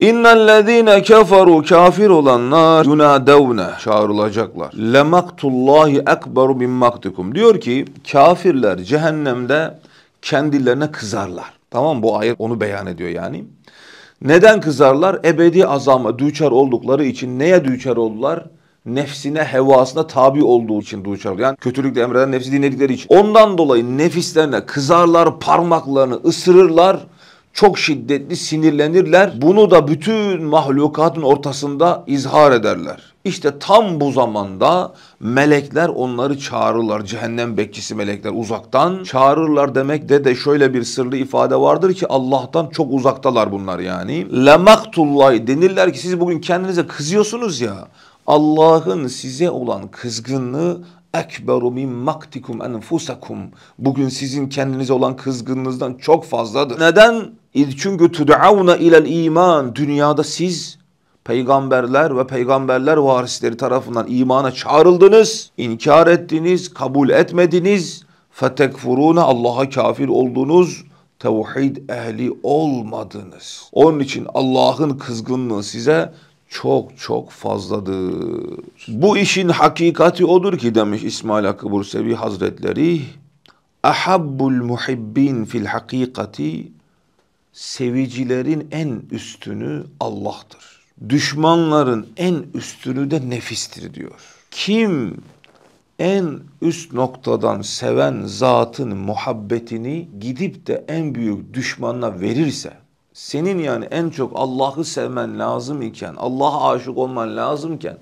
İnnellezîne keferu kafir olanlar yunadevne çağrılacaklar. Lemaktullahi ekberu min maktikum. Diyor ki kafirler cehennemde kendilerine kızarlar. Tamam bu ayet onu beyan ediyor yani. Neden kızarlar? Ebedi azama düçar oldukları için neye düçar oldular? Nefsine, hevasına tabi olduğu için duçar. Yani kötülükle emreden nefsi dinledikleri için. Ondan dolayı nefislerine kızarlar, parmaklarını ısırırlar çok şiddetli sinirlenirler. Bunu da bütün mahlukatın ortasında izhar ederler. İşte tam bu zamanda melekler onları çağırırlar. Cehennem bekçisi melekler uzaktan çağırırlar demek de de şöyle bir sırlı ifade vardır ki Allah'tan çok uzaktalar bunlar yani. Lemaktullah denirler ki siz bugün kendinize kızıyorsunuz ya. Allah'ın size olan kızgınlığı ekberu min maktikum enfusakum. Bugün sizin kendinize olan kızgınlığınızdan çok fazladır. Neden? İz çünkü Tud'auna ilel iman. Dünyada siz peygamberler ve peygamberler varisleri tarafından imana çağrıldınız. inkar ettiniz, kabul etmediniz. Fetekfurune Allah'a kafir oldunuz. Tevhid ehli olmadınız. Onun için Allah'ın kızgınlığı size çok çok fazladır. Bu işin hakikati odur ki demiş İsmail Hakkı Bursevi Hazretleri. Ahabbul muhibbin fil hakikati sevicilerin en üstünü Allah'tır. Düşmanların en üstünü de nefistir diyor. Kim en üst noktadan seven zatın muhabbetini gidip de en büyük düşmanına verirse senin yani en çok Allah'ı sevmen lazım iken, Allah'a aşık olman lazımken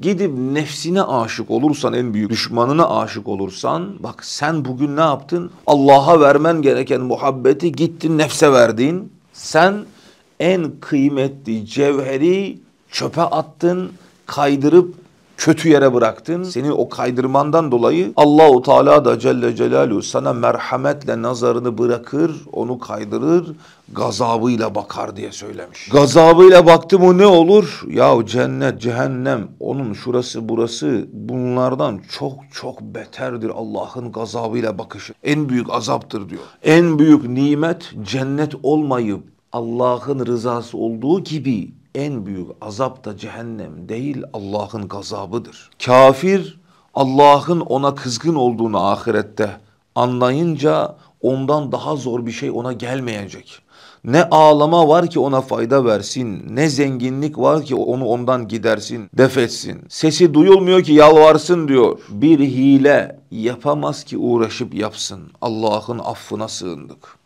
Gidip nefsine aşık olursan en büyük düşmanına aşık olursan bak sen bugün ne yaptın? Allah'a vermen gereken muhabbeti gittin nefse verdin. Sen en kıymetli cevheri çöpe attın, kaydırıp kötü yere bıraktın. Seni o kaydırmandan dolayı Allahu Teala da Celle Celaluhu sana merhametle nazarını bırakır, onu kaydırır, gazabıyla bakar diye söylemiş. Gazabıyla baktım o ne olur? Ya cennet, cehennem, onun şurası burası bunlardan çok çok beterdir Allah'ın gazabıyla bakışı. En büyük azaptır diyor. En büyük nimet cennet olmayıp Allah'ın rızası olduğu gibi en büyük azap da cehennem değil Allah'ın gazabıdır. Kafir Allah'ın ona kızgın olduğunu ahirette anlayınca ondan daha zor bir şey ona gelmeyecek. Ne ağlama var ki ona fayda versin, ne zenginlik var ki onu ondan gidersin, defetsin. Sesi duyulmuyor ki yalvarsın diyor. Bir hile yapamaz ki uğraşıp yapsın. Allah'ın affına sığındık.